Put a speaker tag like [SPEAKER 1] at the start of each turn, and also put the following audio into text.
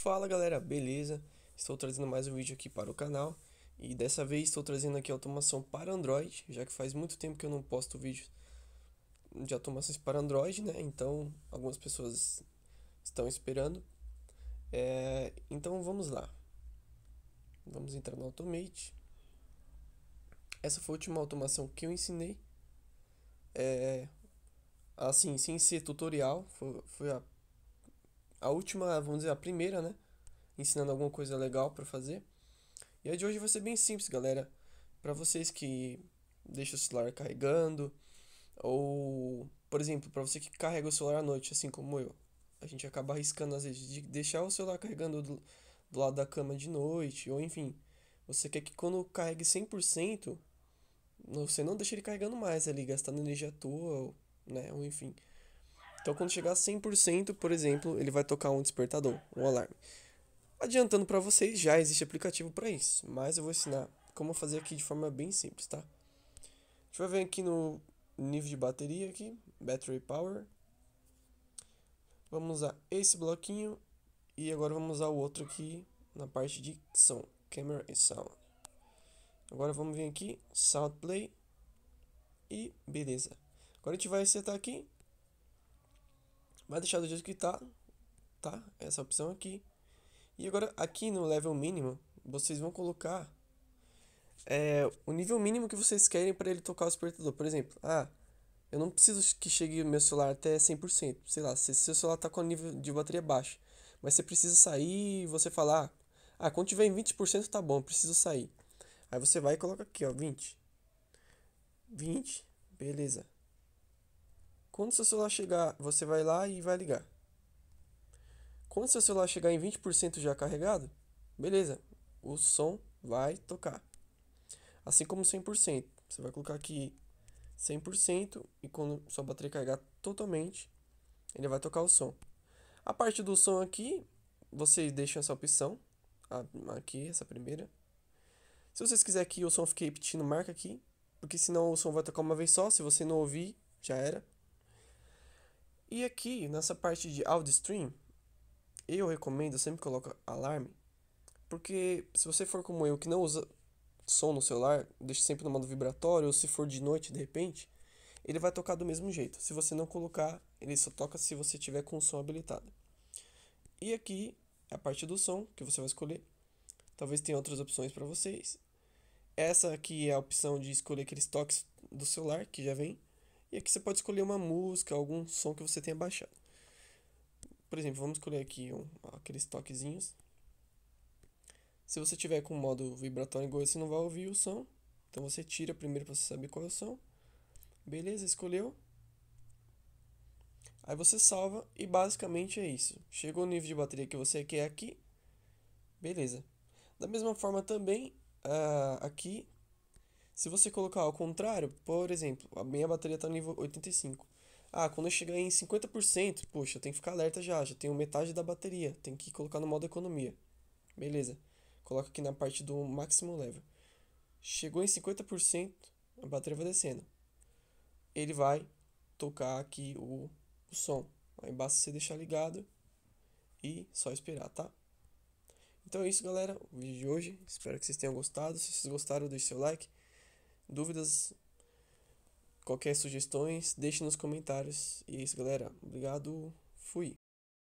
[SPEAKER 1] Fala galera, beleza? Estou trazendo mais um vídeo aqui para o canal e dessa vez estou trazendo aqui automação para Android, já que faz muito tempo que eu não posto vídeos de automações para Android, né? Então algumas pessoas estão esperando. É, então vamos lá. Vamos entrar no Automate. Essa foi a última automação que eu ensinei. É, assim, sem ser tutorial, foi, foi a a última, vamos dizer, a primeira, né? Ensinando alguma coisa legal para fazer. E a de hoje vai ser bem simples, galera. Para vocês que deixam o celular carregando, ou, por exemplo, para você que carrega o celular à noite, assim como eu, a gente acaba arriscando às vezes de deixar o celular carregando do, do lado da cama de noite, ou enfim, você quer que quando carregue 100%, você não deixe ele carregando mais ali, gastando energia à toa, ou, né, ou enfim. Então, quando chegar a 100%, por exemplo, ele vai tocar um despertador, um alarme. Adiantando para vocês, já existe aplicativo para isso, mas eu vou ensinar como fazer aqui de forma bem simples, tá? A gente vai ver aqui no nível de bateria aqui, battery power. Vamos usar esse bloquinho e agora vamos usar o outro aqui na parte de som, camera e sound. Agora vamos vir aqui, sound play e beleza. Agora a gente vai setar aqui Vai deixar do jeito que tá, tá? Essa opção aqui. E agora aqui no level mínimo, vocês vão colocar é, o nível mínimo que vocês querem para ele tocar o despertador. Por exemplo, ah, eu não preciso que chegue meu celular até 100%. Sei lá, se seu celular tá com nível de bateria baixo. Mas você precisa sair e você falar, ah, ah, quando tiver em 20% tá bom, preciso sair. Aí você vai e coloca aqui, ó, 20. 20, beleza. Quando seu celular chegar, você vai lá e vai ligar. Quando seu celular chegar em 20% já carregado, beleza, o som vai tocar. Assim como 100%. Você vai colocar aqui 100% e quando sua bateria carregar totalmente, ele vai tocar o som. A parte do som aqui, vocês deixam essa opção, aqui, essa primeira. Se vocês quiserem que o som fique repetindo, marca aqui, porque senão o som vai tocar uma vez só, se você não ouvir, já era. E aqui, nessa parte de audio stream, eu recomendo, sempre coloca alarme, porque se você for como eu, que não usa som no celular, deixa sempre no modo vibratório, ou se for de noite, de repente, ele vai tocar do mesmo jeito. Se você não colocar, ele só toca se você tiver com o som habilitado. E aqui, a parte do som que você vai escolher. Talvez tenha outras opções para vocês. Essa aqui é a opção de escolher aqueles toques do celular que já vem. E aqui você pode escolher uma música, algum som que você tenha baixado. Por exemplo, vamos escolher aqui um, aqueles toquezinhos. Se você tiver com o modo vibratório igual, você não vai ouvir o som. Então você tira primeiro para você saber qual é o som. Beleza, escolheu. Aí você salva e basicamente é isso. Chegou o nível de bateria que você quer aqui. Beleza. Da mesma forma também, uh, aqui se você colocar ao contrário, por exemplo, a minha bateria está no nível 85. Ah, quando eu chegar em 50%, poxa, eu tenho que ficar alerta já, já tenho metade da bateria, tem que colocar no modo economia. Beleza. Coloca aqui na parte do máximo level. Chegou em 50%, a bateria vai descendo. Ele vai tocar aqui o, o som. Aí basta você deixar ligado e só esperar, tá? Então é isso, galera. O vídeo de hoje. Espero que vocês tenham gostado. Se vocês gostaram, deixe seu like. Dúvidas, qualquer sugestões, deixe nos comentários. E é isso, galera. Obrigado. Fui.